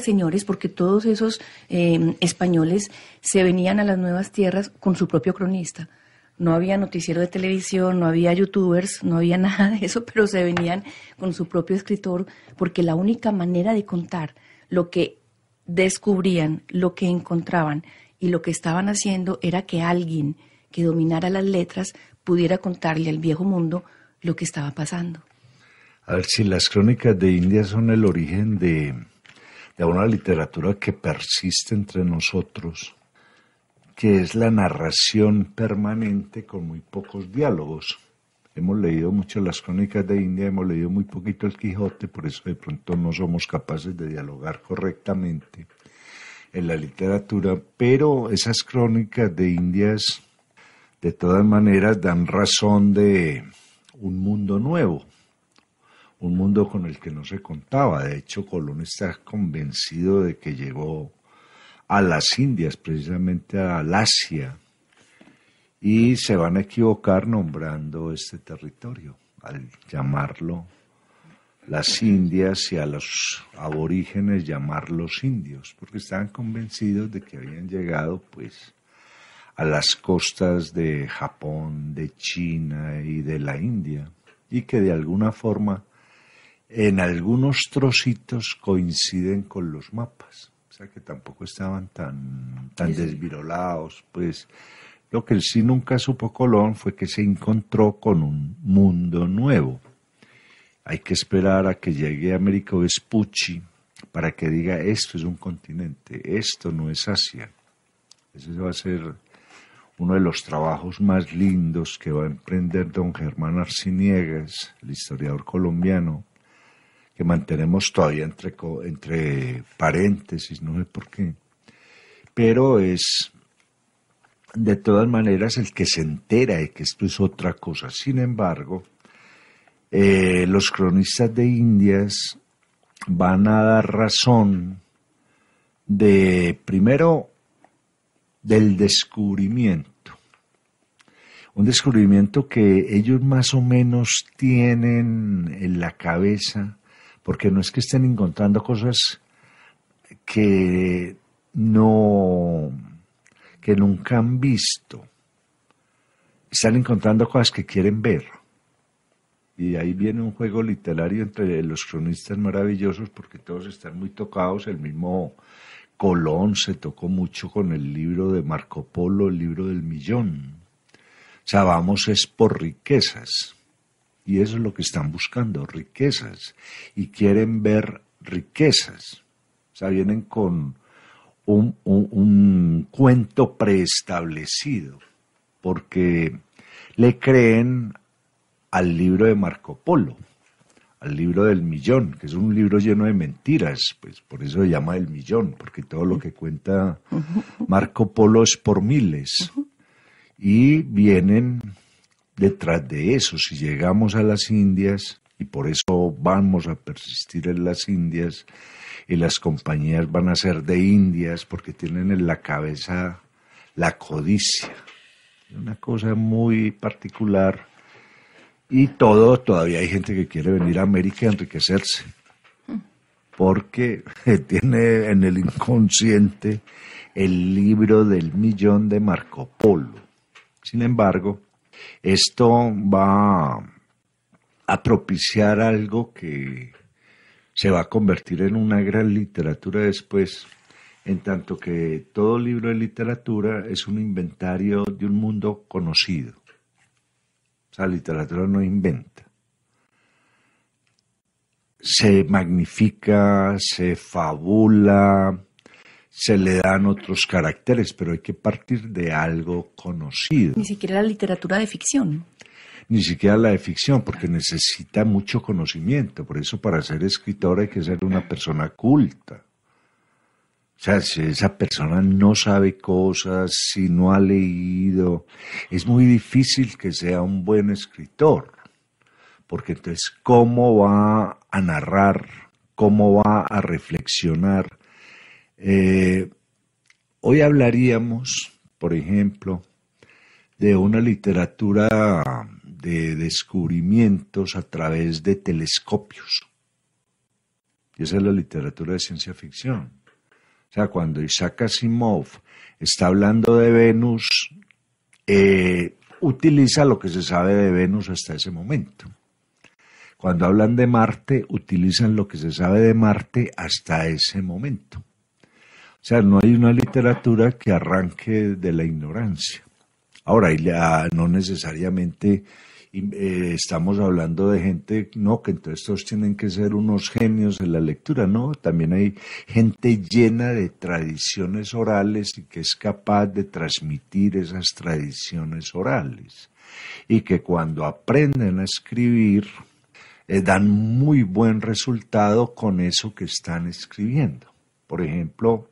señores, porque todos esos em, españoles se venían a las nuevas tierras con su propio cronista. No había noticiero de televisión, no había youtubers, no había nada de eso, pero se venían con su propio escritor, porque la única manera de contar lo que descubrían, lo que encontraban y lo que estaban haciendo era que alguien que dominara las letras pudiera contarle al viejo mundo lo que estaba pasando. A ver si las crónicas de India son el origen de, de una literatura que persiste entre nosotros, que es la narración permanente con muy pocos diálogos. Hemos leído mucho las crónicas de India, hemos leído muy poquito el Quijote, por eso de pronto no somos capaces de dialogar correctamente en la literatura, pero esas crónicas de Indias de todas maneras dan razón de un mundo nuevo, un mundo con el que no se contaba. De hecho, Colón está convencido de que llegó a las Indias, precisamente al Asia, y se van a equivocar nombrando este territorio al llamarlo las Indias y a los aborígenes llamarlos indios, porque estaban convencidos de que habían llegado pues a las costas de Japón, de China y de la India, y que de alguna forma en algunos trocitos coinciden con los mapas, o sea que tampoco estaban tan, tan desvirolados, pues lo que sí nunca supo Colón fue que se encontró con un mundo nuevo. Hay que esperar a que llegue a Américo Vespucci para que diga esto es un continente, esto no es Asia. Ese va a ser uno de los trabajos más lindos que va a emprender don Germán Arciniegas, el historiador colombiano, que mantenemos todavía entre, entre paréntesis, no sé por qué. Pero es, de todas maneras, el que se entera de que esto es otra cosa. Sin embargo, eh, los cronistas de Indias van a dar razón de, primero, del descubrimiento. Un descubrimiento que ellos más o menos tienen en la cabeza porque no es que estén encontrando cosas que no, que nunca han visto. Están encontrando cosas que quieren ver. Y ahí viene un juego literario entre los cronistas maravillosos porque todos están muy tocados. El mismo Colón se tocó mucho con el libro de Marco Polo, el libro del millón. O sea, vamos es por riquezas. Y eso es lo que están buscando, riquezas. Y quieren ver riquezas. O sea, vienen con un, cuento preestablecido, porque le creen al libro de Marco Polo, al libro del millón, que es un libro lleno de mentiras, pues por eso se llama el millón, porque todo lo que cuenta Marco Polo es por miles. Y vienen detrás de eso. Si llegamos a las Indias, y por eso vamos a persistir en las Indias, y las compañías van a ser de Indias porque tienen en la cabeza la codicia. Una cosa muy particular. Y todo, todavía hay gente que quiere venir a América a enriquecerse, porque tiene en el inconsciente el libro del millón de Marco Polo. Sin embargo, esto va a propiciar algo que se va a convertir en una gran literatura después, en tanto que todo libro de literatura es un inventario de un mundo conocido. O sea, literatura no inventa. Se magnifica, se fabula, se le dan otros caracteres, pero hay que partir de algo conocido. Ni siquiera la literatura de ficción. Ni siquiera la de ficción, porque necesita mucho conocimiento. Por eso para ser escritor hay que ser una persona culta. O sea, si esa persona no sabe cosas, si no ha leído, es muy difícil que sea un buen escritor. Porque entonces, ¿cómo va a narrar? ¿Cómo va a reflexionar? Eh, hoy hablaríamos, por ejemplo, de una literatura de descubrimientos a través de telescopios. Y esa es la literatura de ciencia ficción. O sea, cuando Isaac Asimov está hablando de Venus, eh, utiliza lo que se sabe de Venus hasta ese momento. Cuando hablan de Marte, utilizan lo que se sabe de Marte hasta ese momento. O sea, no hay una literatura que arranque de la ignorancia. Ahora, no necesariamente eh, estamos hablando de gente, no, que entonces todos tienen que ser unos genios en la lectura, no, también hay gente llena de tradiciones orales y que es capaz de transmitir esas tradiciones orales y que cuando aprenden a escribir eh, dan muy buen resultado con eso que están escribiendo. Por ejemplo,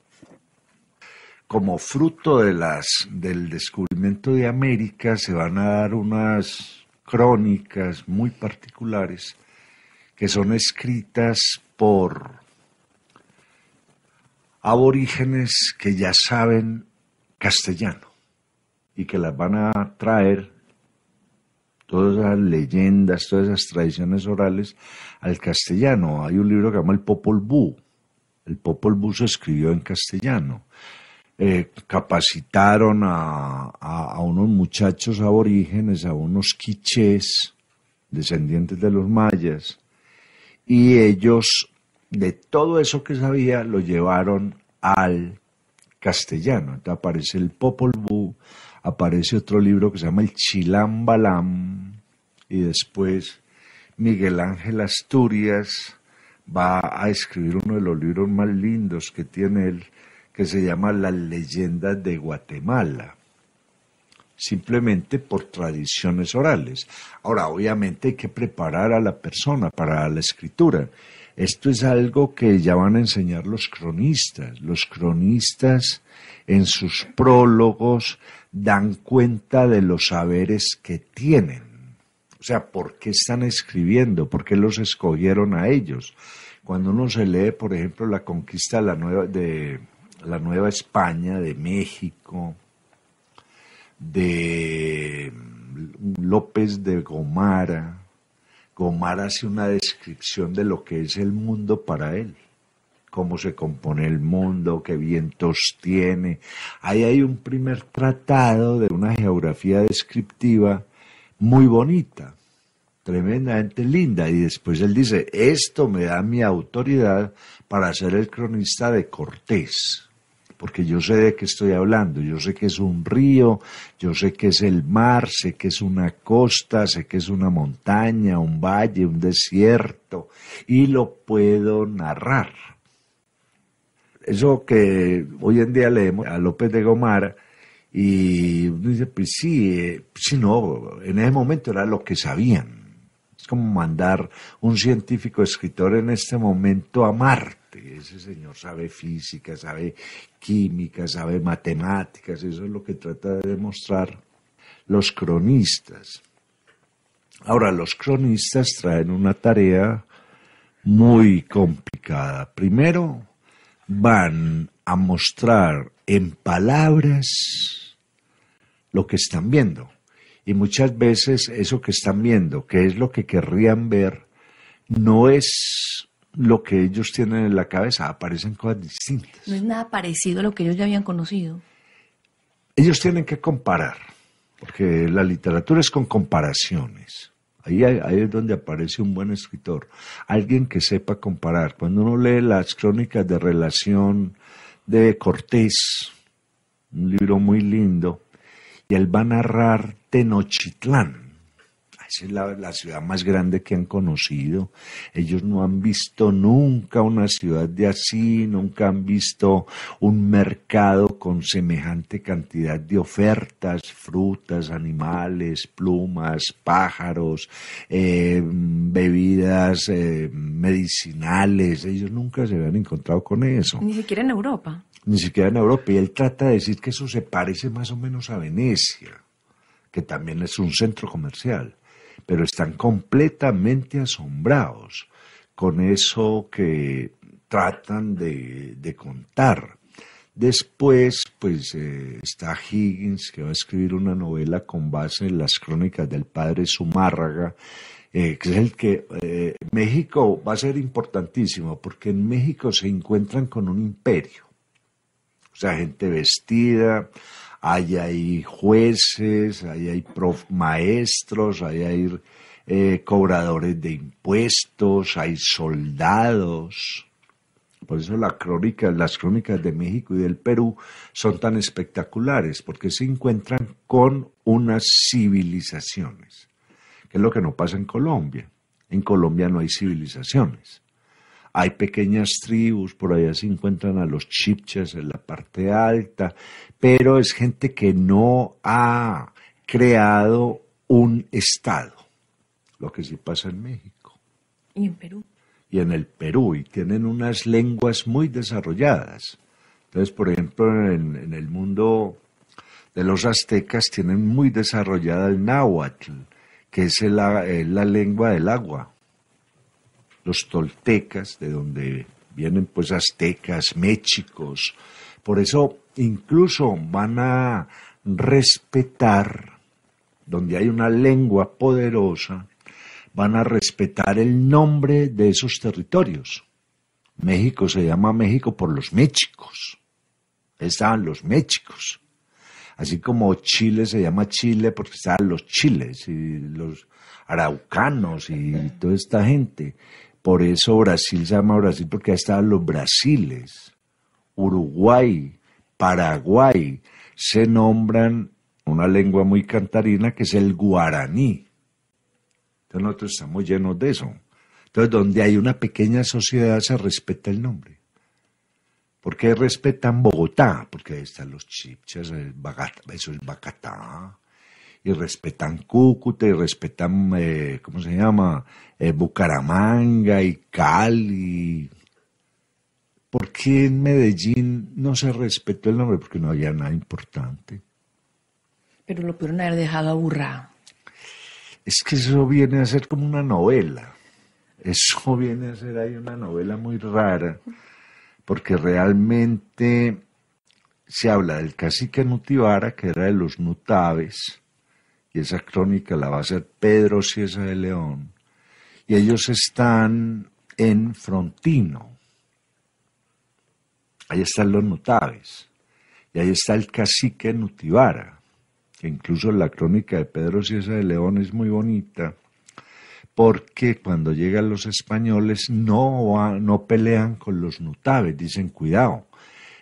como fruto del descubrimiento de América se van a dar unas crónicas muy particulares que son escritas por aborígenes que ya saben castellano y que las van a traer todas esas leyendas, todas esas tradiciones orales al castellano. Hay un libro que se llama El Popol Vuh. El Popol Vuh se escribió en castellano. Eh, capacitaron a, unos muchachos aborígenes, a unos quichés, descendientes de los mayas, y ellos, de todo eso que sabía, lo llevaron al castellano. Entonces aparece el Popol Vuh, aparece otro libro que se llama El Chilam Balam, y después Miguel Ángel Asturias va a escribir uno de los libros más lindos que tiene él, que se llama Las leyendas de Guatemala, simplemente por tradiciones orales. Ahora, obviamente hay que preparar a la persona para la escritura. Esto es algo que ya van a enseñar los cronistas. Los cronistas en sus prólogos dan cuenta de los saberes que tienen. O sea, ¿por qué están escribiendo? ¿Por qué los escogieron a ellos? Cuando uno se lee, por ejemplo, la conquista de, la nueva, la Nueva España, de México, de López de Gomara. Gomara hace una descripción de lo que es el mundo para él, cómo se compone el mundo, qué vientos tiene. Ahí hay un primer tratado de una geografía descriptiva muy bonita, tremendamente linda. Y después él dice, esto me da mi autoridad para ser el cronista de Cortés porque yo sé de qué estoy hablando, yo sé que es un río, yo sé que es el mar, sé que es una costa, sé que es una montaña, un valle, un desierto, y lo puedo narrar. Eso que hoy en día leemos a López de Gomara, y uno dice, pues sí, eh, pues sí, no, en ese momento era lo que sabían. Es como mandar un científico escritor en este momento a Marte ese señor sabe física, sabe química, sabe matemáticas, eso es lo que trata de demostrar los cronistas. Ahora, los cronistas traen una tarea muy complicada. Primero, van a mostrar en palabras lo que están viendo. Y muchas veces eso que están viendo, que es lo que querrían ver, no es lo que ellos tienen en la cabeza, aparecen cosas distintas. No es nada parecido a lo que ellos ya habían conocido. Ellos tienen que comparar, porque la literatura es con comparaciones. Ahí, ahí, es donde aparece un buen escritor, alguien que sepa comparar. Cuando uno lee las crónicas de relación de Cortés, un libro muy lindo, y él va a narrar Tenochtitlán, es la, ciudad más grande que han conocido. Ellos no han visto nunca una ciudad de así, nunca han visto un mercado con semejante cantidad de ofertas, frutas, animales, plumas, pájaros, eh, bebidas eh, medicinales. Ellos nunca se habían encontrado con eso. Ni siquiera en Europa. Ni siquiera en Europa. Y él trata de decir que eso se parece más o menos a Venecia que también es un centro comercial pero están completamente asombrados con eso que tratan de, contar. Después, pues eh, está Higgins, que va a escribir una novela con base en las crónicas del padre Zumárraga, eh, que es el que eh, México va a ser importantísimo, porque en México se encuentran con un imperio. O sea, gente vestida, Ahí hay jueces, ahí hay maestros, hay eh, cobradores de impuestos, hay soldados. Por eso las crónicas de México y del Perú son tan espectaculares, porque se encuentran con unas civilizaciones, que es lo que no pasa en Colombia. En Colombia no hay civilizaciones. Hay pequeñas tribus, por allá se encuentran a los chipchas en la parte alta, pero es gente que no ha creado un Estado, lo que sí pasa en México. Y en Perú. Y en el Perú, y tienen unas lenguas muy desarrolladas. Entonces, por ejemplo, en, el mundo de los aztecas tienen muy desarrollada el náhuatl, que es la lengua del agua los toltecas, de donde vienen pues aztecas, méxicos. Por eso incluso van a respetar, donde hay una lengua poderosa, van a respetar el nombre de esos territorios. México se llama México por los méxicos. Estaban los méxicos. Así como Chile se llama Chile porque estaban los chiles y los araucanos y toda esta gente. Por eso Brasil se llama Brasil, porque ahí están los Brasiles. Uruguay, Paraguay, se nombran una lengua muy cantarina que es el guaraní. Entonces nosotros estamos llenos de eso. Entonces donde hay una pequeña sociedad se respeta el nombre. porque respetan Bogotá? Porque ahí están los chipchas, eso es Bacatá, y respetan Cúcuta y respetan, eh, ¿cómo se llama? Eh, Bucaramanga y Cali. ¿Por qué en Medellín no se respetó el nombre? Porque no había nada importante. Pero lo pudieron haber dejado aburrado. Es que eso viene a ser como una novela. Eso viene a ser ahí una novela muy rara, porque realmente se habla del cacique Nutibara, que era de los Nutaves, y esa crónica la va a hacer Pedro Cieza de León, y ellos están en Frontino. Ahí están los notables y ahí está el cacique Nutivara, que incluso la crónica de Pedro Cieza de León es muy bonita, porque cuando llegan los españoles no, no pelean con los nutaves. dicen cuidado,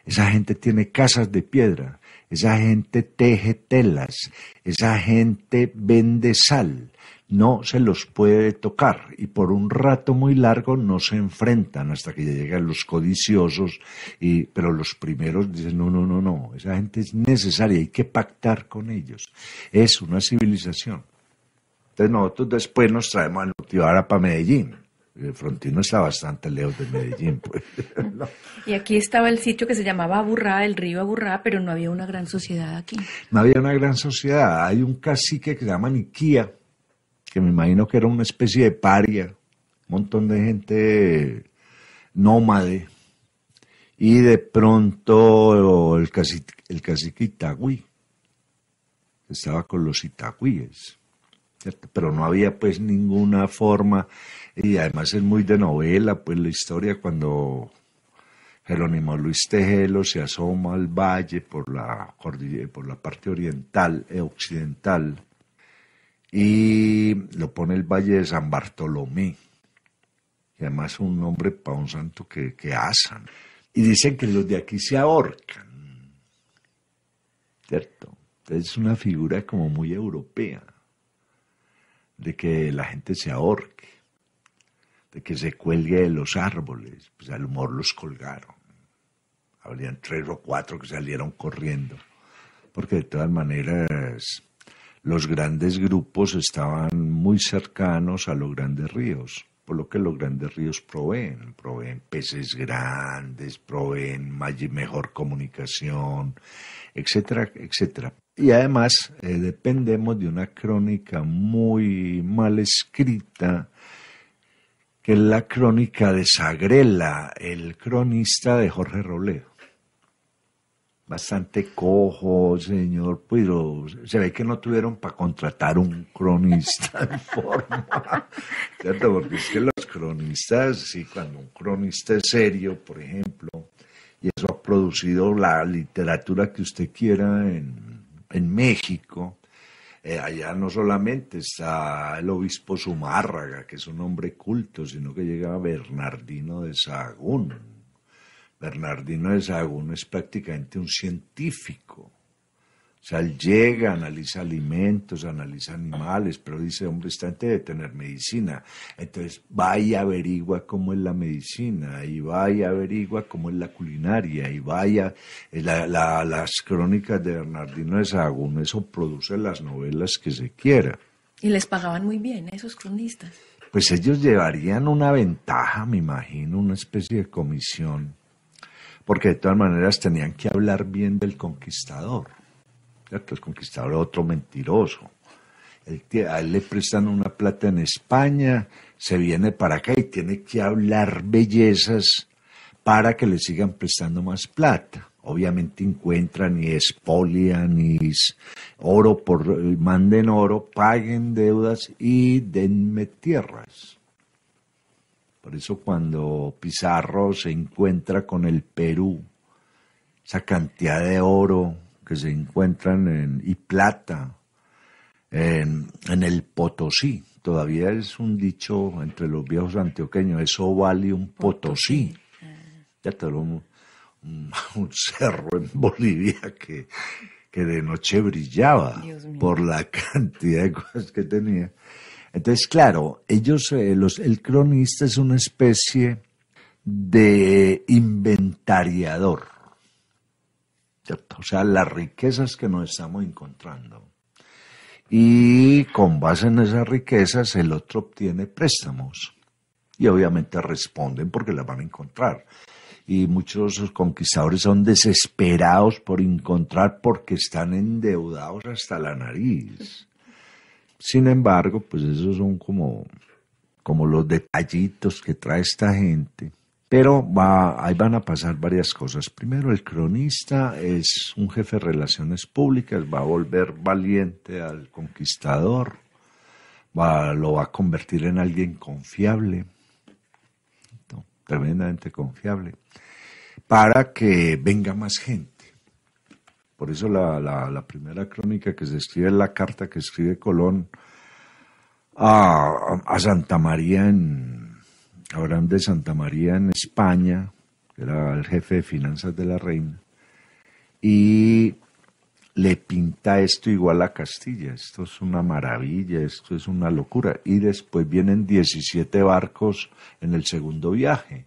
esa gente tiene casas de piedra, esa gente teje telas, esa gente vende sal, no se los puede tocar y por un rato muy largo no se enfrentan hasta que llegan los codiciosos, y, pero los primeros dicen, no, no, no, no, esa gente es necesaria, hay que pactar con ellos, es una civilización. Entonces nosotros después nos traemos a motivar para Medellín el Frontino está bastante lejos de Medellín. Pues. Y aquí estaba el sitio que se llamaba Aburrá, el río Aburrá, pero no había una gran sociedad aquí. No había una gran sociedad. Hay un cacique que se llama Niquía, que me imagino que era una especie de paria, un montón de gente nómade. Y de pronto el cacique, el cacique Itagüí, estaba con los Itagüíes pero no había pues ninguna forma, y además es muy de novela, pues la historia cuando Jerónimo Luis Tejelo se asoma al valle por la, por la parte oriental e occidental y lo pone el valle de San Bartolomé, y además un nombre para un santo que, que asan. Y dicen que los de aquí se ahorcan, ¿cierto? es una figura como muy europea de que la gente se ahorque, de que se cuelgue de los árboles, pues al humor los colgaron. Habrían tres o cuatro que salieron corriendo, porque de todas maneras los grandes grupos estaban muy cercanos a los grandes ríos, por lo que los grandes ríos proveen, proveen peces grandes, proveen mejor comunicación, etcétera, etcétera. Y además eh, dependemos de una crónica muy mal escrita, que es la crónica de Sagrela, el cronista de Jorge Robledo. Bastante cojo, señor, pero se ve que no tuvieron para contratar un cronista en forma, ¿cierto? Porque es que los cronistas, sí, cuando un cronista es serio, por ejemplo, y eso ha producido la literatura que usted quiera en en México. Eh, allá no solamente está el obispo Zumárraga, que es un hombre culto, sino que llega Bernardino de Sahagún. Bernardino de Sahagún es prácticamente un científico o sea, él llega, analiza alimentos, analiza animales, pero dice, hombre, está antes de tener medicina. Entonces, vaya averigua cómo es la medicina, y vaya averigua cómo es la culinaria, y vaya, eh, las crónicas de Bernardino de Sahagún, eso produce las novelas que se quiera. Y les pagaban muy bien ¿eh? esos cronistas. Pues ellos llevarían una ventaja, me imagino, una especie de comisión, porque de todas maneras tenían que hablar bien del conquistador el conquistador otro mentiroso. a él le prestan una plata en España, se viene para acá y tiene que hablar bellezas para que le sigan prestando más plata. Obviamente encuentran y espolian, y oro por, manden oro, paguen deudas y denme tierras. Por eso cuando Pizarro se encuentra con el Perú, esa cantidad de oro, que se encuentran en, y plata en, el Potosí. Todavía es un dicho entre los viejos antioqueños, eso vale un Potosí. Ya te un, cerro en Bolivia que, que de noche brillaba por la cantidad de cosas que tenía. Entonces, claro, ellos, eh, los, el cronista es una especie de inventariador o sea, las riquezas que nos estamos encontrando. Y con base en esas riquezas, el otro obtiene préstamos. Y obviamente responden porque las van a encontrar. Y muchos de esos conquistadores son desesperados por encontrar porque están endeudados hasta la nariz. Sin embargo, pues esos son como, como los detallitos que trae esta gente pero va, ahí van a pasar varias cosas. Primero, el cronista es un jefe de relaciones públicas, va a volver valiente al conquistador, va, lo va a convertir en alguien confiable, tremendamente confiable, para que venga más gente. Por eso la, la, la primera crónica que se escribe es la carta que escribe Colón a, a Santa María en Abraham de Santa María en España, era el jefe de finanzas de la reina, y le pinta esto igual a Castilla, esto es una maravilla, esto es una locura. Y después vienen 17 barcos en el segundo viaje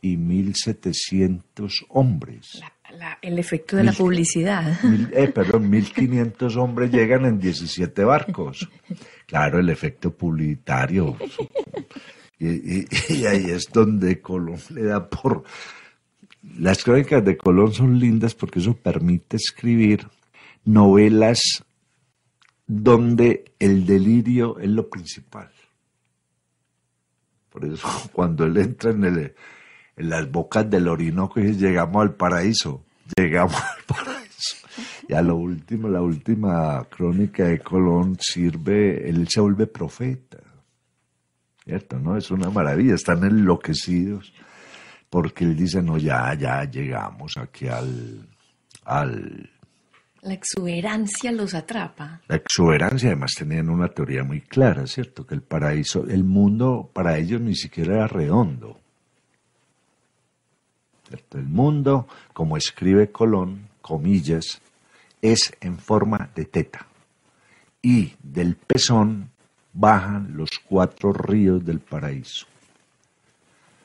y 1.700 hombres. el efecto de la publicidad. Mil, eh, perdón, 1.500 hombres llegan en 17 barcos. Claro, el efecto publicitario. Y, ahí es donde Colón le da por... Las crónicas de Colón son lindas porque eso permite escribir novelas donde el delirio es lo principal. Por eso cuando él entra en, en las bocas del Orinoco y llegamos al paraíso, llegamos al paraíso. Y a lo último, la última crónica de Colón sirve, él se vuelve profeta ¿No? Es una maravilla, están enloquecidos porque él dice, no, ya, ya llegamos aquí al... al la exuberancia los atrapa. La exuberancia, además tenían una teoría muy clara, ¿cierto? Que el paraíso, el mundo para ellos ni siquiera era redondo. El mundo, como escribe Colón, comillas, es en forma de teta. Y del pezón bajan los cuatro ríos del paraíso.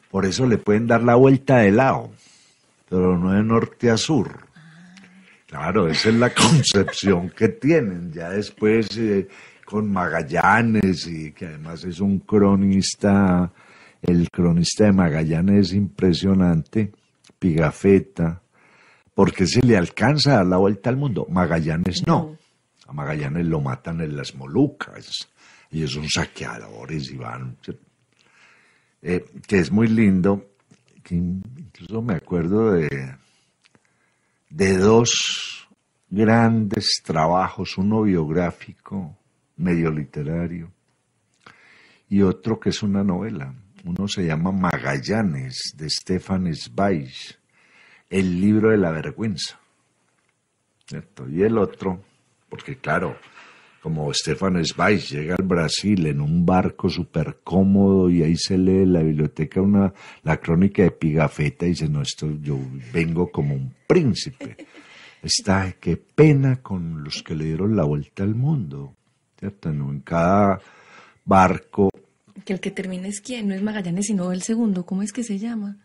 Por eso le pueden dar la vuelta de lado, pero no de norte a sur. Claro, esa es la concepción que tienen. Ya después eh, con Magallanes, y que además es un cronista, el cronista de Magallanes es impresionante, Pigafetta, porque se le alcanza a dar la vuelta al mundo. Magallanes no. A Magallanes lo matan en las Molucas y son saqueadores y van. Eh, que es muy lindo, que incluso me acuerdo de, de dos grandes trabajos, uno biográfico, medio literario, y otro que es una novela. Uno se llama Magallanes, de Stefan Zweig, el libro de la vergüenza. ¿cierto? Y el otro, porque claro, como Stefan Zweig, llega al Brasil en un barco súper cómodo y ahí se lee la biblioteca una, la crónica de Pigafetta y dice, no, esto yo vengo como un príncipe. Está, qué pena con los que le dieron la vuelta al mundo, ¿cierto? En cada barco. Que el que termina es quién, no es Magallanes, sino el segundo, ¿cómo es que se llama?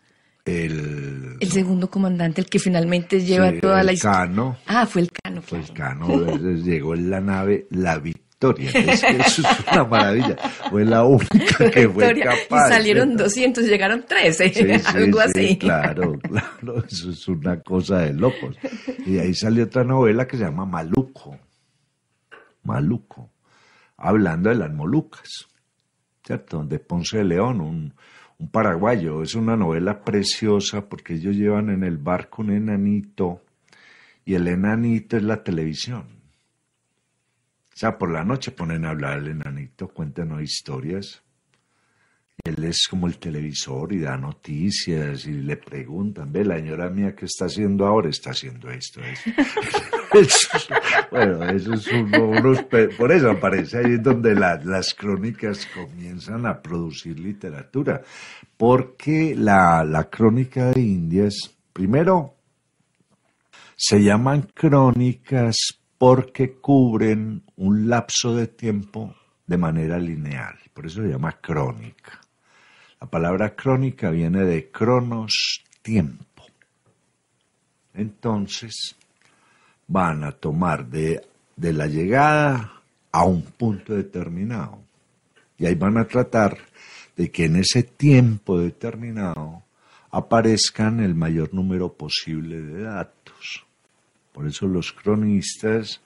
el... El segundo comandante, el que finalmente lleva toda la historia. Cano. Ah, fue el Cano. Fue el Cano, llegó en la nave La Victoria. Es eso es una maravilla. Fue la única que fue capaz. Y salieron 200, llegaron 13, algo así. claro, claro, eso es una cosa de locos. Y ahí salió otra novela que se llama Maluco. Maluco. Hablando de las Molucas, ¿cierto? De Ponce de León, un un paraguayo. Es una novela preciosa porque ellos llevan en el barco un enanito y el enanito es la televisión. O sea, por la noche ponen a hablar al enanito, cuentan historias. Él es como el televisor y da noticias y le preguntan, ve, la señora mía, ¿qué está haciendo ahora? Está haciendo esto. eso. bueno, eso es uno, por eso aparece ahí donde las crónicas comienzan a producir literatura, porque la, la crónica de Indias, primero, se llaman crónicas porque cubren un lapso de tiempo de manera lineal, por eso se llama crónica. La palabra crónica viene de cronos, tiempo. Entonces, van a tomar de, la llegada a un punto determinado. Y ahí van a tratar de que en ese tiempo determinado aparezcan el mayor número posible de datos. Por eso los cronistas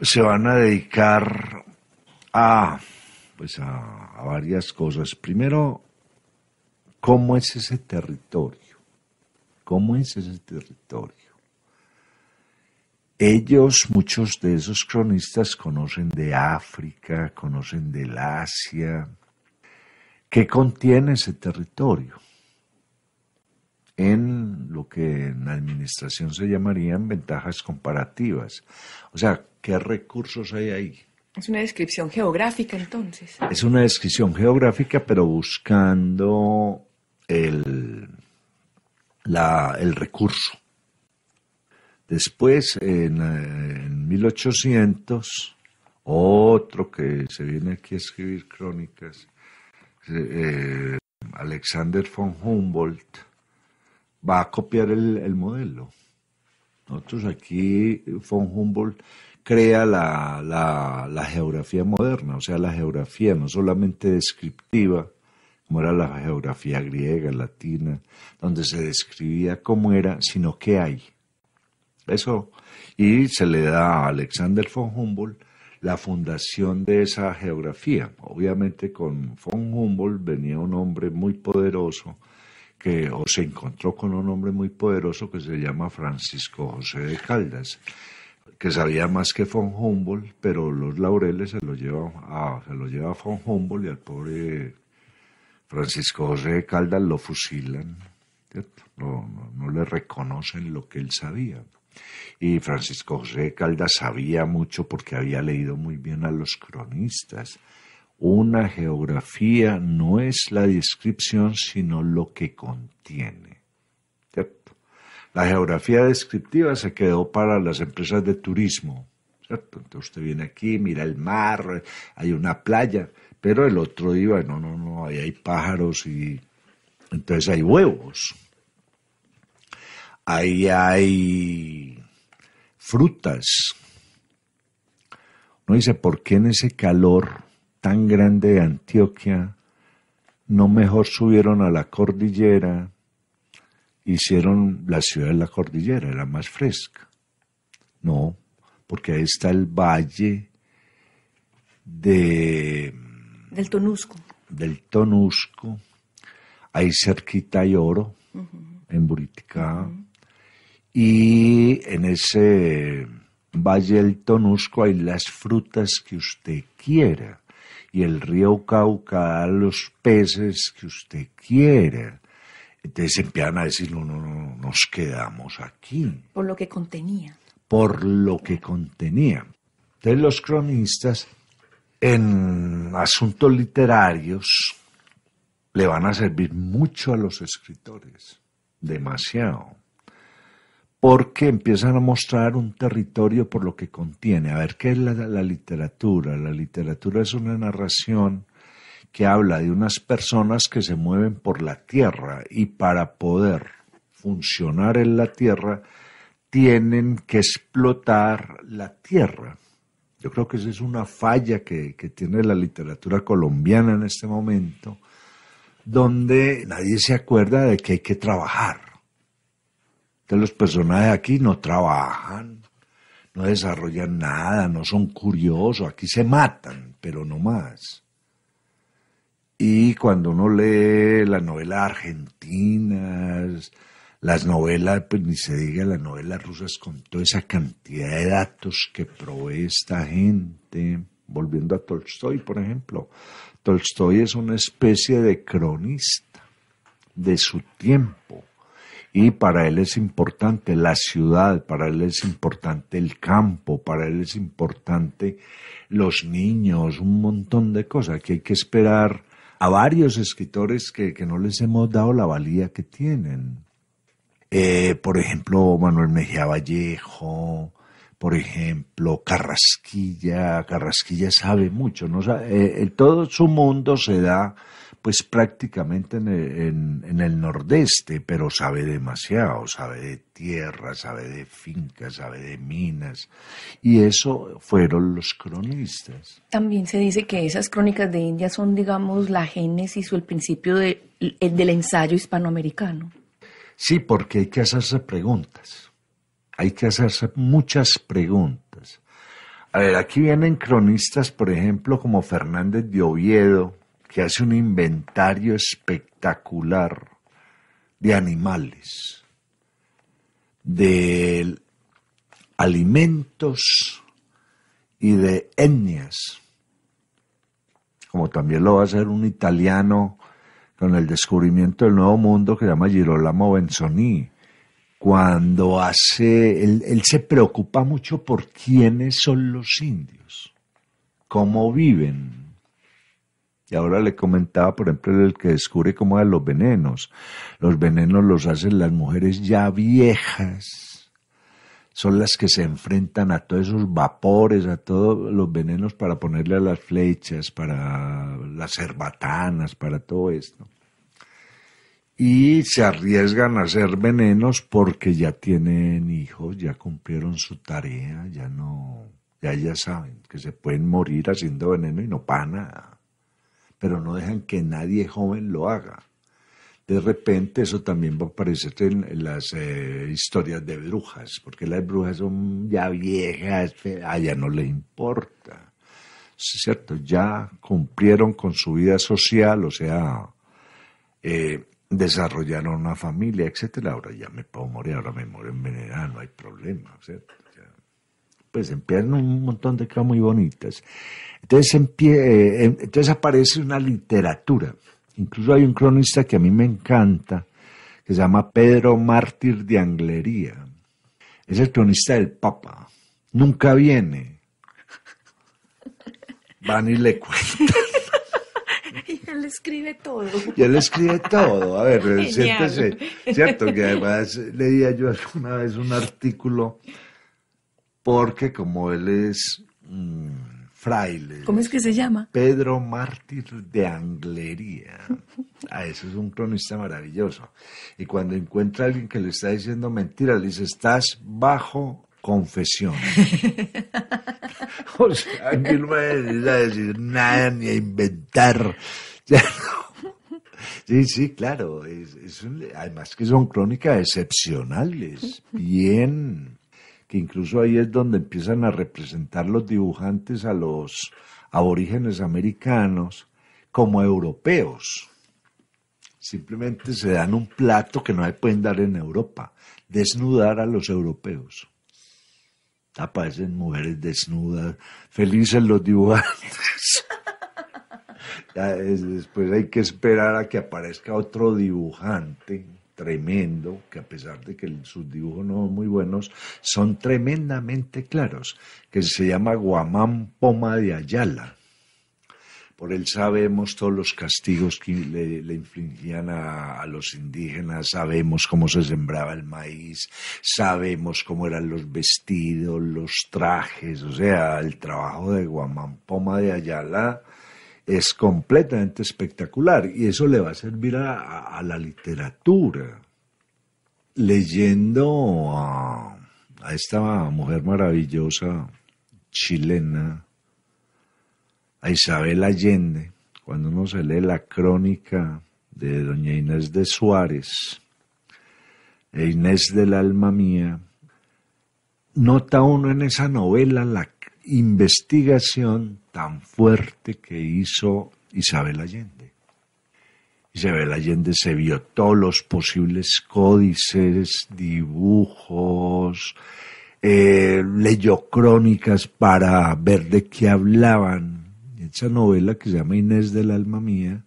se van a dedicar a, pues a, a varias cosas. Primero, ¿cómo es ese territorio? ¿Cómo es ese territorio? Ellos, muchos de esos cronistas, conocen de África, conocen del Asia. ¿Qué contiene ese territorio? En lo que en la administración se llamarían ventajas comparativas. O sea, ¿qué recursos hay ahí? Es una descripción geográfica entonces. Es una descripción geográfica, pero buscando el, el recurso. Después, en, 1800, eh, otro que se viene aquí a escribir crónicas, eh, eh, Alexander von Humboldt, va a copiar el, modelo. Nosotros aquí, von Humboldt crea la, la, la, geografía moderna, o sea, la geografía no solamente descriptiva, como era la geografía griega, latina, donde se describía cómo era, sino qué hay. Eso. Y se le da a Alexander von Humboldt la fundación de esa geografía. Obviamente con von Humboldt venía un hombre muy poderoso que o se encontró con un hombre muy poderoso que se llama Francisco José de Caldas, que sabía más que von Humboldt, pero los laureles se los lleva a, se los lleva von Humboldt y al pobre Francisco José de Caldas lo fusilan, No, no, no le reconocen lo que él sabía. Y Francisco José Caldas sabía mucho porque había leído muy bien a los cronistas. Una geografía no es la descripción, sino lo que contiene. La geografía descriptiva se quedó para las empresas de turismo. Entonces usted viene aquí, mira el mar, hay una playa, pero el otro iba, no, no, no, ahí hay pájaros y entonces hay huevos ahí hay frutas. Uno dice, ¿por qué en ese calor tan grande de Antioquia no mejor subieron a la cordillera, hicieron la ciudad de la cordillera, era más fresca? No, porque ahí está el valle de... Del Tonusco. Del Tonusco. Ahí cerquita hay oro, en Buritica. Y en ese valle del Tonusco hay las frutas que usted quiera. Y el río Cauca los peces que usted quiera. Entonces empiezan a decir, no, no, no, nos quedamos aquí. Por lo que contenía. Por lo que contenía. Entonces los cronistas en asuntos literarios le van a servir mucho a los escritores, demasiado porque empiezan a mostrar un territorio por lo que contiene. A ver, ¿qué es la, literatura? La literatura es una narración que habla de unas personas que se mueven por la tierra y para poder funcionar en la tierra tienen que explotar la tierra. Yo creo que esa es una falla que, que tiene la literatura colombiana en este momento, donde nadie se acuerda de que hay que trabajar entonces los personajes aquí no trabajan, no desarrollan nada, no son curiosos, aquí se matan, pero no más. Y cuando uno lee las novelas argentinas, las novelas, pues ni se diga las novelas rusas con toda esa cantidad de datos que provee esta gente, volviendo a Tolstoy, por ejemplo. Tolstoy es una especie de cronista de su tiempo y para él es importante la ciudad, para él es importante el campo, para él es importante los niños, un montón de cosas que hay que esperar a varios escritores que, no les hemos dado la valía que tienen. Eh, por ejemplo, Manuel Mejía Vallejo, por ejemplo, Carrasquilla. Carrasquilla sabe mucho. ¿no? Eh, todo su mundo se da pues prácticamente en el, nordeste, pero sabe demasiado, sabe de tierra, sabe de fincas, sabe de minas, y eso fueron los cronistas. También se dice que esas crónicas de India son, digamos, la génesis o el principio del ensayo hispanoamericano. Sí, porque hay que hacerse preguntas hay que hacerse muchas preguntas. A ver, aquí vienen cronistas, por ejemplo, como Fernández de Oviedo, que hace un inventario espectacular de animales, de alimentos y de etnias, como también lo va a hacer un italiano con el descubrimiento del Nuevo Mundo que se llama Girolamo Benzoni, cuando hace, él, se preocupa mucho por quiénes son los indios, cómo viven. Y ahora le comentaba, por ejemplo, el que descubre cómo eran los venenos. Los venenos los hacen las mujeres ya viejas. Son las que se enfrentan a todos esos vapores, a todos los venenos para ponerle a las flechas, para las herbatanas, para todo esto y se arriesgan a ser venenos porque ya tienen hijos, ya cumplieron su tarea, ya no, ya ya saben que se pueden morir haciendo veneno y no para nada. Pero no dejan que nadie joven lo haga. De repente eso también va a aparecer en las eh, historias de brujas, porque las brujas son ya viejas, a ya no le importa. cierto, ya cumplieron con su vida social, o sea, eh, desarrollaron una familia, etcétera. Ahora ya me puedo morir, ahora me muero envenenada, no hay problema, ¿cierto? pues empiezan un montón de cosas muy bonitas. Entonces, empie, eh, em, entonces aparece una literatura. Incluso hay un cronista que a mí me encanta, que se llama Pedro Mártir de Anglería. Es el cronista del Papa. Nunca viene. Van y le cuentan escribe todo. Y él escribe todo. A ver, eh, siéntese. Cierto que además leía yo alguna vez un artículo porque como él es fraile. ¿Cómo es que se llama? Pedro Mártir de Anglería. A ah, eso es un cronista maravilloso. Y cuando encuentra a alguien que le está diciendo mentiras, le dice, estás bajo confesión. o sea, aquí no va a decir nada ni a inventar. Sí, sí, claro. además que son crónicas excepcionales, bien, que incluso ahí es donde empiezan a representar los dibujantes a los aborígenes americanos como europeos. Simplemente se dan un plato que no se pueden dar en Europa, desnudar a los europeos. Aparecen mujeres desnudas, felices los dibujantes. después hay que esperar a que aparezca otro dibujante tremendo, que a pesar de que sus dibujos no son muy buenos, son tremendamente claros, que se llama Guamán Poma de Ayala. Por él sabemos todos los castigos que le, infligían a, a, los indígenas, sabemos cómo se sembraba el maíz, sabemos cómo eran los vestidos, los trajes, o sea, el trabajo de Guamán Poma de Ayala es completamente espectacular y eso le va a servir a, la literatura. Leyendo a, esta mujer maravillosa chilena, a Isabel Allende, cuando uno se lee la crónica de doña Inés de Suárez, e Inés del alma mía, nota uno en esa novela la investigación tan fuerte que hizo Isabel Allende. Isabel Allende se vio todos los posibles códices, dibujos, eh, leyó crónicas para ver de qué hablaban. Esa novela que se llama Inés del Alma Mía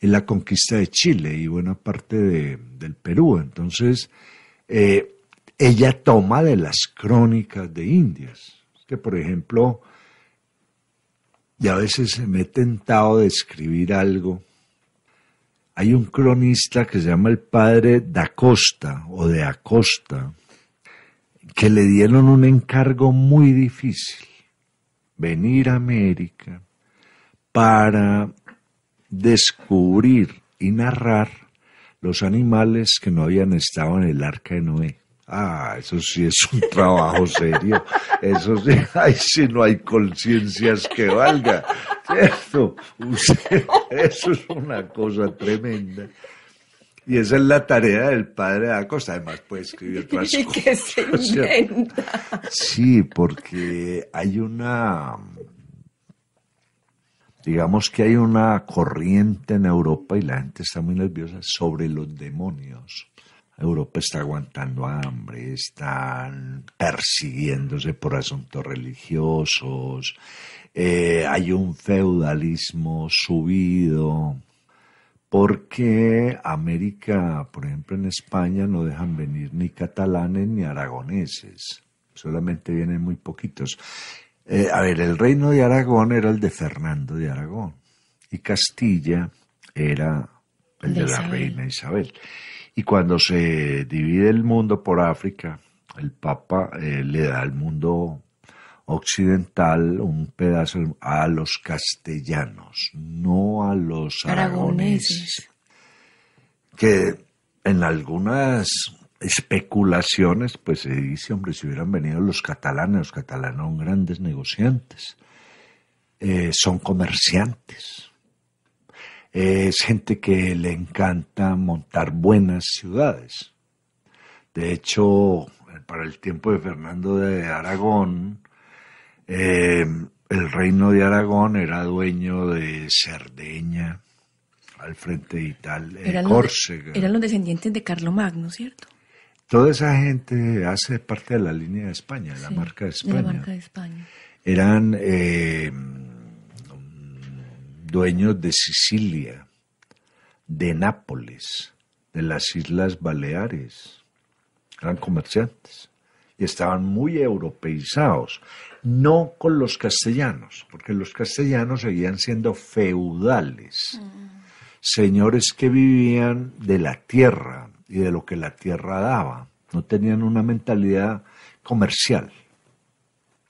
en la conquista de Chile y buena parte del Perú. Entonces, eh, ella toma de las crónicas de Indias que, por ejemplo, y a veces me he tentado de escribir algo. Hay un cronista que se llama el padre da Costa o de Acosta, que le dieron un encargo muy difícil, venir a América para descubrir y narrar los animales que no habían estado en el arca de Noé. Ah, eso sí es un trabajo serio. Eso sí, ay, si no hay conciencias que valga. ¿Cierto? eso es una cosa tremenda. Y esa es la tarea del padre de Acosta. Además, puede escribir otras que se sí, porque hay una. Digamos que hay una corriente en Europa y la gente está muy nerviosa sobre los demonios. Europa está aguantando hambre, están persiguiéndose por asuntos religiosos, eh, hay un feudalismo subido, porque América, por ejemplo en España, no dejan venir ni catalanes ni aragoneses, solamente vienen muy poquitos. Eh, a ver, el reino de Aragón era el de Fernando de Aragón y Castilla era el de la reina Isabel. Y cuando se divide el mundo por África, el Papa eh, le da al mundo occidental un pedazo a los castellanos, no a los aragoneses, que en algunas especulaciones, pues se dice, hombre, si hubieran venido los catalanes, los catalanes son grandes negociantes, eh, son comerciantes, es gente que le encanta montar buenas ciudades. De hecho, para el tiempo de Fernando de Aragón, eh, el reino de Aragón era dueño de Cerdeña, al frente de Italia, eran Córcega. Los eran los descendientes de Carlomagno, ¿cierto? Toda esa gente hace parte de la línea de España, la marca de España. la marca de España. Eran eh, dueños de Sicilia, de Nápoles, de las Islas Baleares. Eran comerciantes y estaban muy europeizados, no con los castellanos, porque los castellanos seguían siendo feudales, mm. señores que vivían de la tierra y de lo que la tierra daba, no tenían una mentalidad comercial.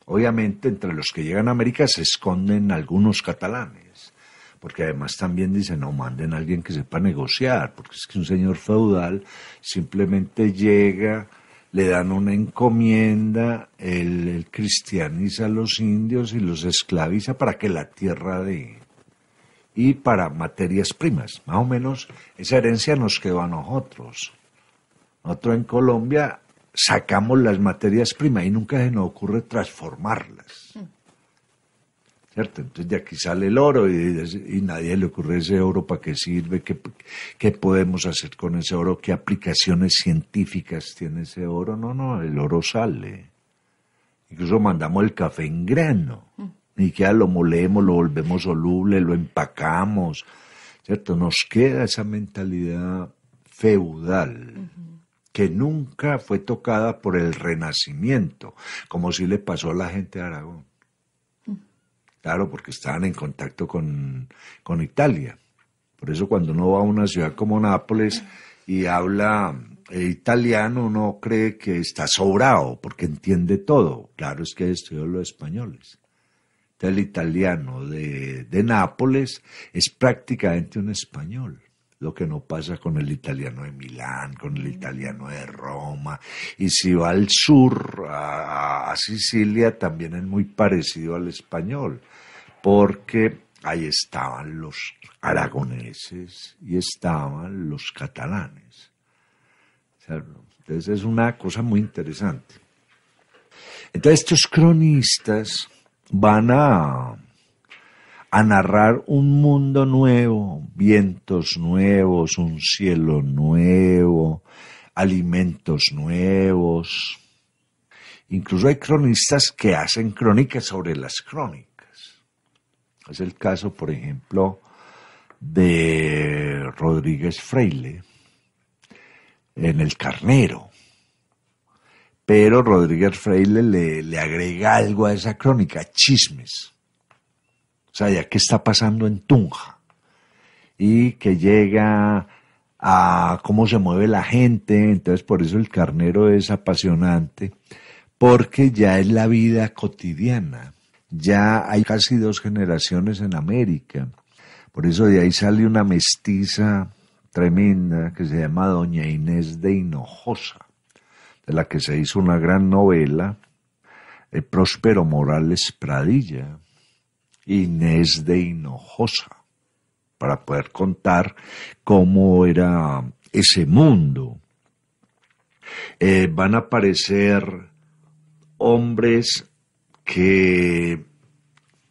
Obviamente entre los que llegan a América se esconden algunos catalanes porque además también dicen, no, manden a alguien que sepa negociar, porque es que un señor feudal simplemente llega, le dan una encomienda, él, cristianiza a los indios y los esclaviza para que la tierra dé y para materias primas. Más o menos esa herencia nos quedó a nosotros. Nosotros en Colombia sacamos las materias primas y nunca se nos ocurre transformarlas. Mm. Entonces de aquí sale el oro y, nadie le ocurre ese oro para qué sirve, ¿Qué, qué podemos hacer con ese oro, qué aplicaciones científicas tiene ese oro. No, no, el oro sale. Incluso mandamos el café en grano, y mm. que lo molemos, lo volvemos soluble, lo empacamos, ¿cierto? Nos queda esa mentalidad feudal. que nunca fue tocada por el renacimiento, como si le pasó a la gente de Aragón. Claro, porque estaban en contacto con, Italia. Por eso cuando uno va a una ciudad como Nápoles y habla eh, italiano, uno cree que está sobrado porque entiende todo. Claro es que estudió los españoles. el italiano de, de Nápoles es prácticamente un español lo que no pasa con el italiano de Milán, con el mm. italiano de Roma. Y si va al sur, a, Sicilia, también es muy parecido al español, porque ahí estaban los aragoneses y estaban los catalanes. Entonces es una cosa muy interesante. Entonces estos cronistas van a a narrar un mundo nuevo, vientos nuevos, un cielo nuevo, alimentos nuevos. Incluso hay cronistas que hacen crónicas sobre las crónicas. Es el caso, por ejemplo, de Rodríguez Freile en El Carnero. Pero Rodríguez Freile le, le agrega algo a esa crónica, chismes sea, ya qué está pasando en Tunja. Y que llega a cómo se mueve la gente, entonces por eso el carnero es apasionante, porque ya es la vida cotidiana. Ya hay casi dos generaciones en América. Por eso de ahí sale una mestiza tremenda que se llama Doña Inés de Hinojosa, de la que se hizo una gran novela, el eh, Próspero Morales Pradilla, Inés de Hinojosa, para poder contar cómo era ese mundo. Eh, van a aparecer hombres que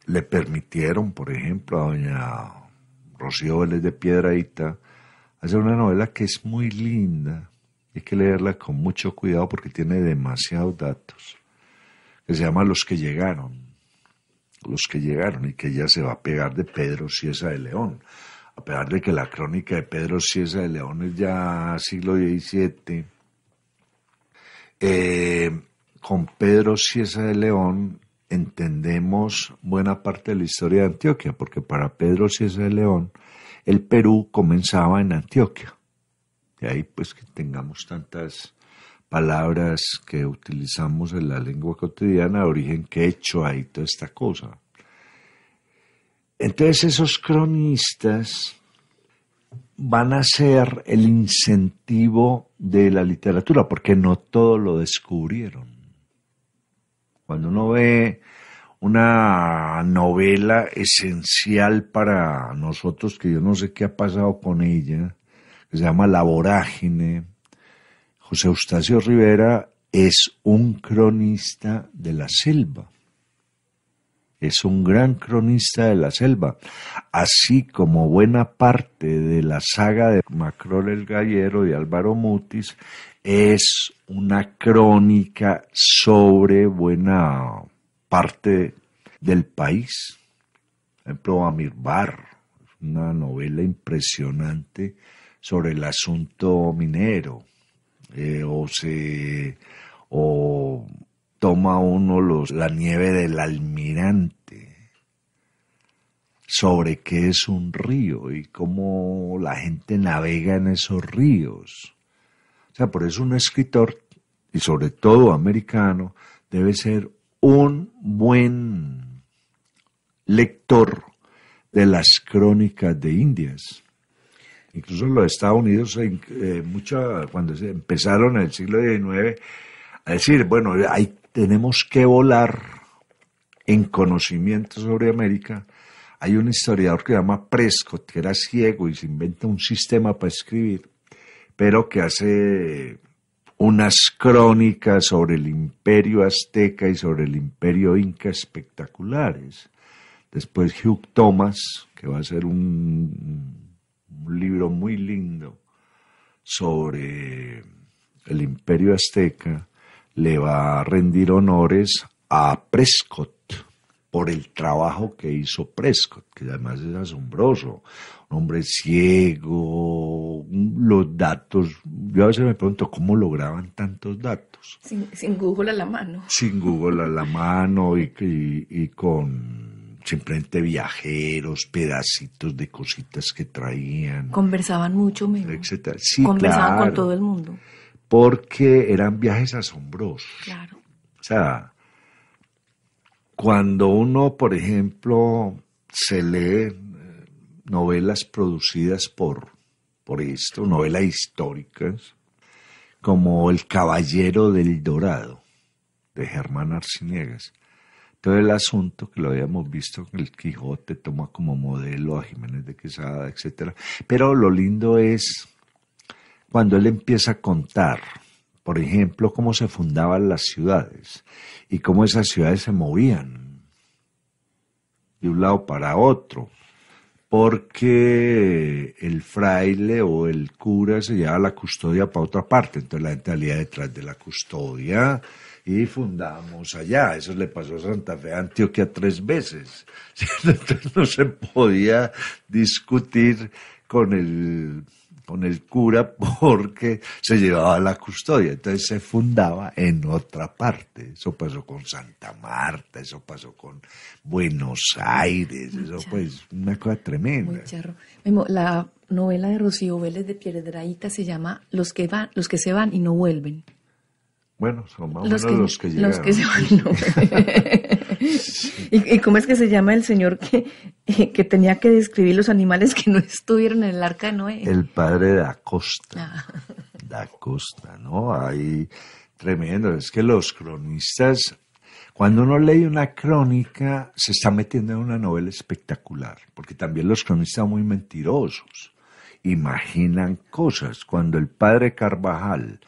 le permitieron, por ejemplo, a doña Rocío Vélez de Piedraíta hacer una novela que es muy linda. Hay que leerla con mucho cuidado porque tiene demasiados datos. Que se llama Los que llegaron los que llegaron y que ella se va a pegar de Pedro Siesa de León. A pesar de que la crónica de Pedro Siesa de León es ya siglo XVII, eh, con Pedro Siesa de León entendemos buena parte de la historia de Antioquia, porque para Pedro Siesa de León el Perú comenzaba en Antioquia. De ahí pues que tengamos tantas palabras que utilizamos en la lengua cotidiana de origen quechua y toda esta cosa. Entonces esos cronistas van a ser el incentivo de la literatura, porque no todo lo descubrieron. Cuando uno ve una novela esencial para nosotros, que yo no sé qué ha pasado con ella, que se llama La vorágine, José Eustacio Rivera es un cronista de la selva. Es un gran cronista de la selva, así como buena parte de la saga de Macrol el Gallero y Álvaro Mutis es una crónica sobre buena parte del país. Por ejemplo, Bar, una novela impresionante sobre el asunto minero eh, o se o toma uno los, la nieve del almirante sobre qué es un río y cómo la gente navega en esos ríos. O sea, por eso un escritor, y sobre todo americano, debe ser un buen lector de las crónicas de Indias incluso los Estados Unidos, eh, cuando empezaron en el siglo XIX, a decir, bueno, hay, tenemos que volar en conocimiento sobre América. Hay un historiador que se llama Prescott, que era ciego y se inventa un sistema para escribir, pero que hace unas crónicas sobre el imperio azteca y sobre el imperio inca espectaculares. Después Hugh Thomas, que va a ser un un libro muy lindo sobre el imperio azteca, le va a rendir honores a Prescott por el trabajo que hizo Prescott, que además es asombroso. Un hombre ciego, los datos. Yo a veces me pregunto cómo lograban tantos datos. Sin, Google a la mano. Sin Google a la mano y con simplemente viajeros, pedacitos de cositas que traían. Conversaban mucho menos. Sí, Conversaban con todo el mundo. Porque eran viajes asombrosos. Claro. O sea, cuando uno, por ejemplo, se lee eh, novelas producidas por, por esto, novelas históricas, como El Caballero del Dorado, de Germán Arciniegas, todo el asunto que lo habíamos visto, el Quijote toma como modelo a Jiménez de Quesada, etc. Pero lo lindo es cuando él empieza a contar, por ejemplo, cómo se fundaban las ciudades y cómo esas ciudades se movían de un lado para otro, porque el fraile o el cura se llevaba la custodia para otra parte, entonces la gente salía detrás de la custodia, y fundamos allá. Eso le pasó a Santa Fe, Antioquia, tres veces. Entonces no se podía discutir con el, con el cura porque se llevaba la custodia. Entonces se fundaba en otra parte. Eso pasó con Santa Marta, eso pasó con Buenos Aires, eso pues una cosa tremenda. la novela de Rocío Vélez de Piedraíta se llama Los que van, los que se van y no vuelven. Bueno, son los que llegaron. Los que se ¿Y, cómo es que se llama el señor que, que tenía que describir los animales que no estuvieron en el arca de Noé? Eh, el padre de Acosta. Ah. Da Costa, ¿no? Ahí tremendo. Es que los cronistas, cuando uno lee una crónica, se está metiendo en una novela espectacular, porque también los cronistas son muy mentirosos. Imaginan cosas. Cuando el padre Carvajal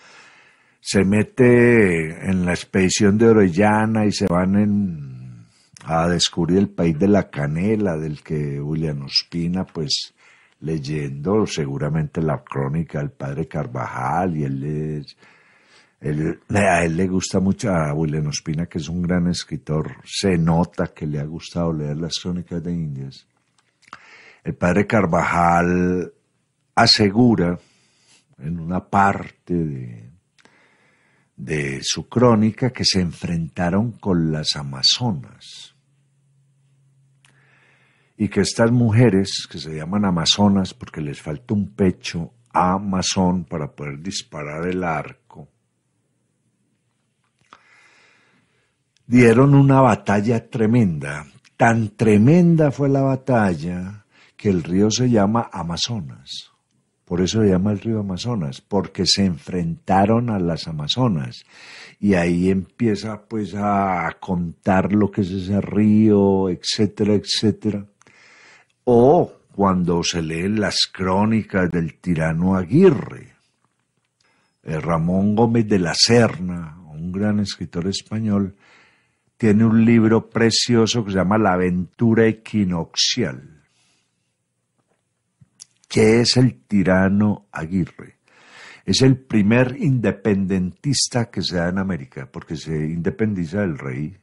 se mete en la expedición de Orellana y se van a descubrir el país de la canela, del que William Ospina, pues leyendo seguramente la crónica del padre Carvajal y él a él le gusta mucho, a William Ospina, que es un gran escritor, se nota que le ha gustado leer las crónicas de Indias. El padre Carvajal asegura en una parte de, de su crónica que se enfrentaron con las amazonas y que estas mujeres, que se llaman amazonas porque les falta un pecho amazon para poder disparar el arco, dieron una batalla tremenda. Tan tremenda fue la batalla que el río se llama Amazonas. Por eso se llama el río Amazonas, porque se enfrentaron a las Amazonas. Y ahí empieza pues a contar lo que es ese río, etcétera, etcétera. O cuando se leen las crónicas del tirano Aguirre, eh, Ramón Gómez de la Serna, un gran escritor español, tiene un libro precioso que se llama La aventura equinoccial que es el tirano Aguirre. Es el primer independentista que se da en América, porque se independiza del rey.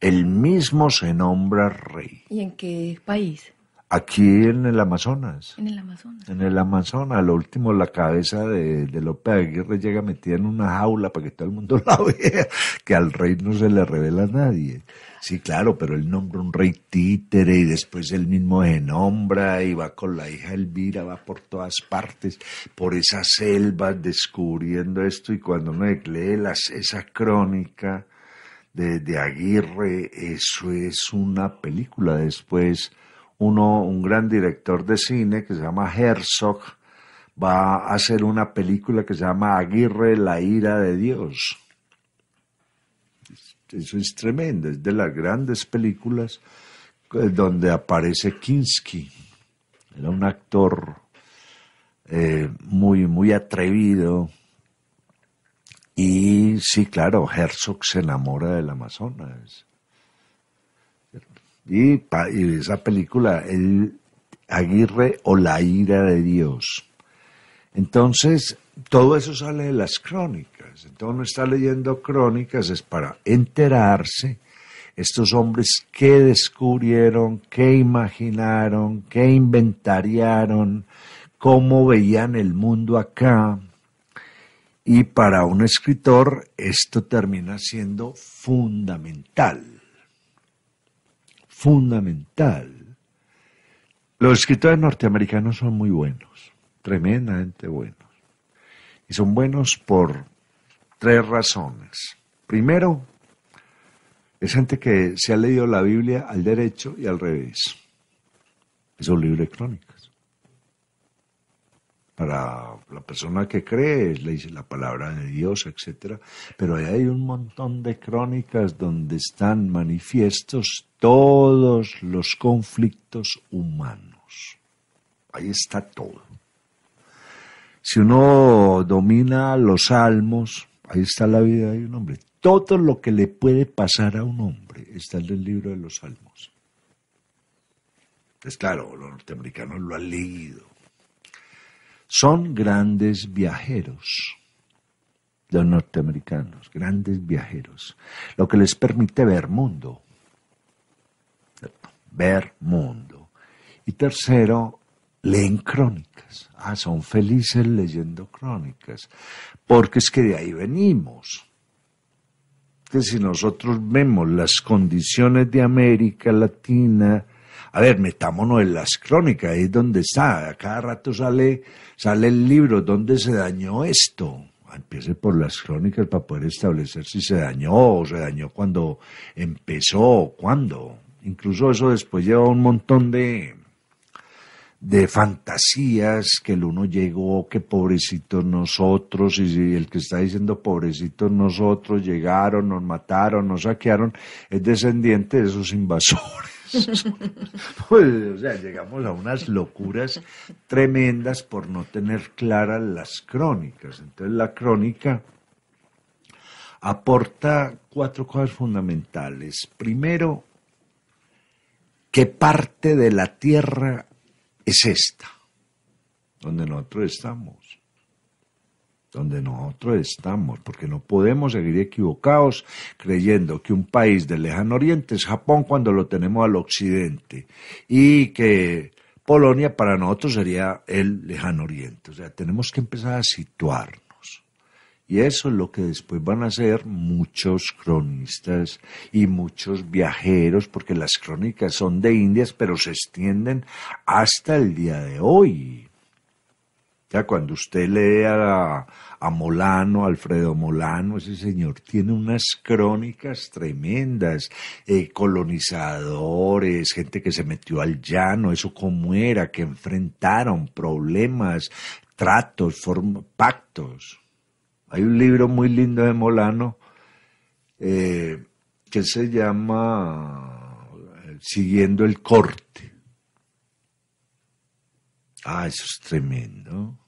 El mismo se nombra rey. ¿Y en qué país? Aquí en el Amazonas. En el Amazonas. En el Amazonas. Lo último, la cabeza de, de López Aguirre llega metida en una jaula para que todo el mundo la vea, que al rey no se le revela a nadie. Sí, claro, pero él nombra un rey títere y después él mismo se nombra y va con la hija Elvira, va por todas partes, por esas selvas, descubriendo esto. Y cuando uno lee las, esa crónica de, de Aguirre, eso es una película. Después, uno, un gran director de cine que se llama Herzog, va a hacer una película que se llama Aguirre, la ira de Dios eso es tremendo, es de las grandes películas eh, donde aparece Kinski. Era un actor eh, muy, muy atrevido. Y sí, claro, Herzog se enamora del Amazonas. Y, esa película, el Aguirre o la ira de Dios. Entonces, todo eso sale de las crónicas. Entonces uno está leyendo crónicas es para enterarse estos hombres qué descubrieron, qué imaginaron, qué inventariaron, cómo veían el mundo acá. Y para un escritor esto termina siendo fundamental. Fundamental. Los escritores norteamericanos son muy buenos, tremendamente buenos. Y son buenos por tres razones. Primero, es gente que se ha leído la Biblia al derecho y al revés. Es un libro de crónicas. Para la persona que cree, le dice la palabra de Dios, etc. Pero ahí hay un montón de crónicas donde están manifiestos todos los conflictos humanos. Ahí está todo. Si uno domina los salmos, ahí está la vida de un hombre. Todo lo que le puede pasar a un hombre está en el libro de los salmos. Es pues claro, los norteamericanos lo han leído. Son grandes viajeros, los norteamericanos, grandes viajeros, lo que les permite ver mundo. Ver mundo. Y tercero, leen crónicas Ah, son felices leyendo crónicas, porque es que de ahí venimos. Que si nosotros vemos las condiciones de América Latina, a ver, metámonos en las crónicas, ahí es donde está, a cada rato sale, sale el libro, ¿dónde se dañó esto? Ah, empiece por las crónicas para poder establecer si se dañó o se dañó cuando empezó, cuándo. Incluso eso después lleva un montón de, de fantasías que el uno llegó, que pobrecitos nosotros, y el que está diciendo pobrecitos nosotros, llegaron, nos mataron, nos saquearon, es descendiente de esos invasores. pues, o sea, llegamos a unas locuras tremendas por no tener claras las crónicas. Entonces la crónica aporta cuatro cosas fundamentales. Primero, ¿qué parte de la tierra es esta, donde nosotros estamos, donde nosotros estamos, porque no podemos seguir equivocados creyendo que un país del lejano oriente es Japón cuando lo tenemos al occidente y que Polonia para nosotros sería el lejano oriente. O sea, tenemos que empezar a situar y eso es lo que después van a hacer muchos cronistas y muchos viajeros, porque las crónicas son de Indias, pero se extienden hasta el día de hoy. ya cuando usted lee a, Molano, Alfredo Molano, ese señor tiene unas crónicas tremendas, eh, colonizadores, gente que se metió al llano, eso como era, que enfrentaron problemas, tratos, pactos. Hay un libro muy lindo de Molano eh, que se llama eh, Siguiendo el corte. Ah, eso es tremendo.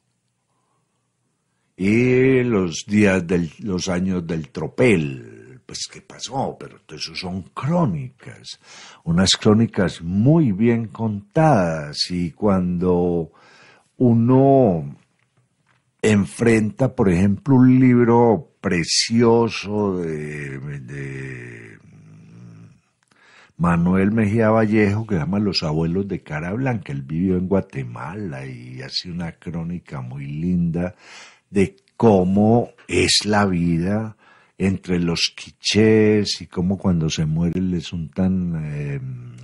Y los días de los años del tropel, pues qué pasó, pero eso son crónicas, unas crónicas muy bien contadas y cuando uno enfrenta, por ejemplo, un libro precioso de, Manuel Mejía Vallejo que se llama Los abuelos de cara blanca. Él vivió en Guatemala y hace una crónica muy linda de cómo es la vida entre los quichés y cómo cuando se muere les untan eh,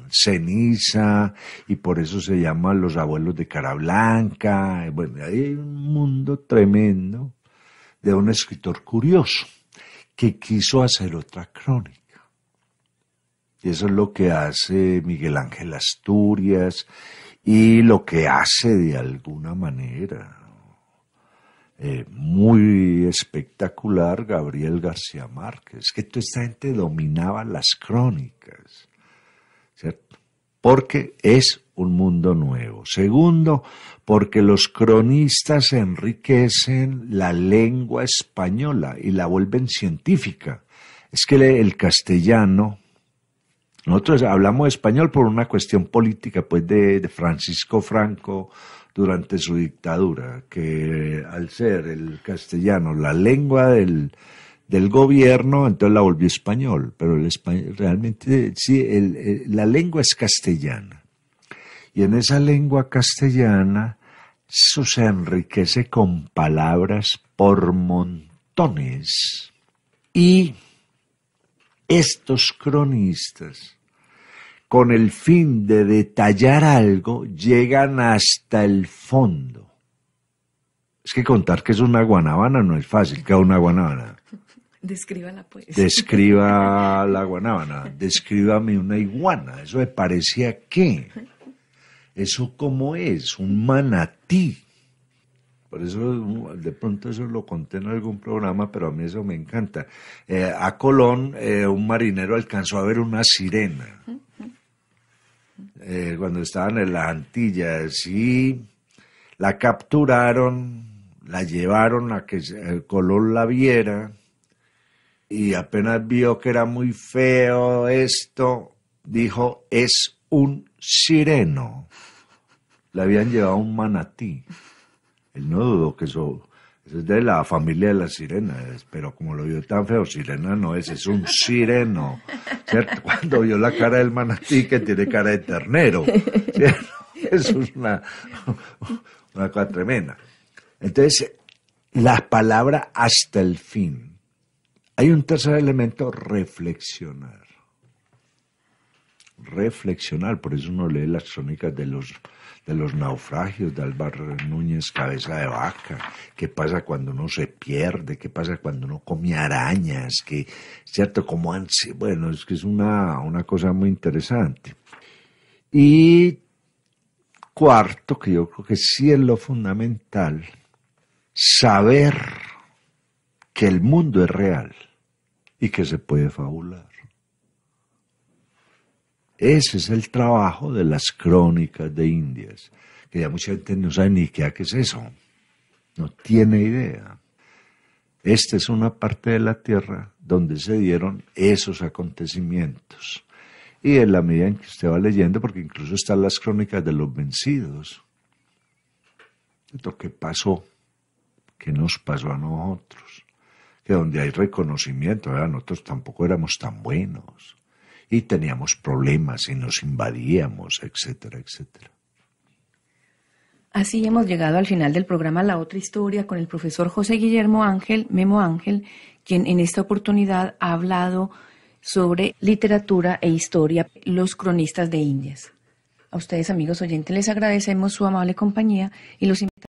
ceniza y por eso se llama los abuelos de cara blanca. Bueno, hay un mundo tremendo de un escritor curioso que quiso hacer otra crónica. Y eso es lo que hace Miguel Ángel Asturias y lo que hace de alguna manera eh, muy espectacular, Gabriel García Márquez, que toda esta gente dominaba las crónicas, ¿cierto? Porque es un mundo nuevo. Segundo, porque los cronistas enriquecen la lengua española y la vuelven científica. Es que el castellano, nosotros hablamos español por una cuestión política, pues de Francisco Franco, durante su dictadura, que al ser el castellano la lengua del, gobierno, entonces la volvió español, pero el español, realmente sí, la lengua es castellana. Y en esa lengua castellana se enriquece con palabras por montones. Y estos cronistas con el fin de detallar algo, llegan hasta el fondo. Es que contar que es una guanábana no es fácil, que es una guanábana. Descríbala, pues. Describa la guanábana, descríbame una iguana. ¿Eso me parecía qué? ¿Eso cómo es? Un manatí. Por eso, de pronto eso lo conté en algún programa, pero a mí eso me encanta. Eh, a Colón, eh, un marinero alcanzó a ver una sirena. Eh, cuando estaban en las Antillas y la capturaron, la llevaron a que el eh, Colón la viera y apenas vio que era muy feo esto, dijo, es un sireno. Le habían llevado un manatí. Él no dudó que eso es de la familia de las sirenas, pero como lo vio tan feo, sirena no es, es un sireno, ¿cierto? Cuando vio la cara del manatí que tiene cara de ternero, ¿cierto? es una, una cosa tremenda. Entonces, la palabra hasta el fin. Hay un tercer elemento, reflexionar. Reflexionar, por eso uno lee las crónicas de los de los naufragios de Álvaro Núñez Cabeza de Vaca, qué pasa cuando uno se pierde, qué pasa cuando uno come arañas, que, ¿cierto? Como han, bueno, es que es una, una cosa muy interesante. Y cuarto, que yo creo que sí es lo fundamental, saber que el mundo es real y que se puede fabular. Ese es el trabajo de las crónicas de Indias, que ya mucha gente no sabe ni qué, es eso, no tiene idea. Esta es una parte de la tierra donde se dieron esos acontecimientos. Y en la medida en que usted va leyendo, porque incluso están las crónicas de los vencidos, lo que pasó, que nos pasó a nosotros, que donde hay reconocimiento, nosotros tampoco éramos tan buenos, y teníamos problemas y nos invadíamos, etcétera, etcétera. Así hemos llegado al final del programa La Otra Historia con el profesor José Guillermo Ángel, Memo Ángel, quien en esta oportunidad ha hablado sobre literatura e historia, los cronistas de Indias. A ustedes, amigos oyentes, les agradecemos su amable compañía y los invitamos.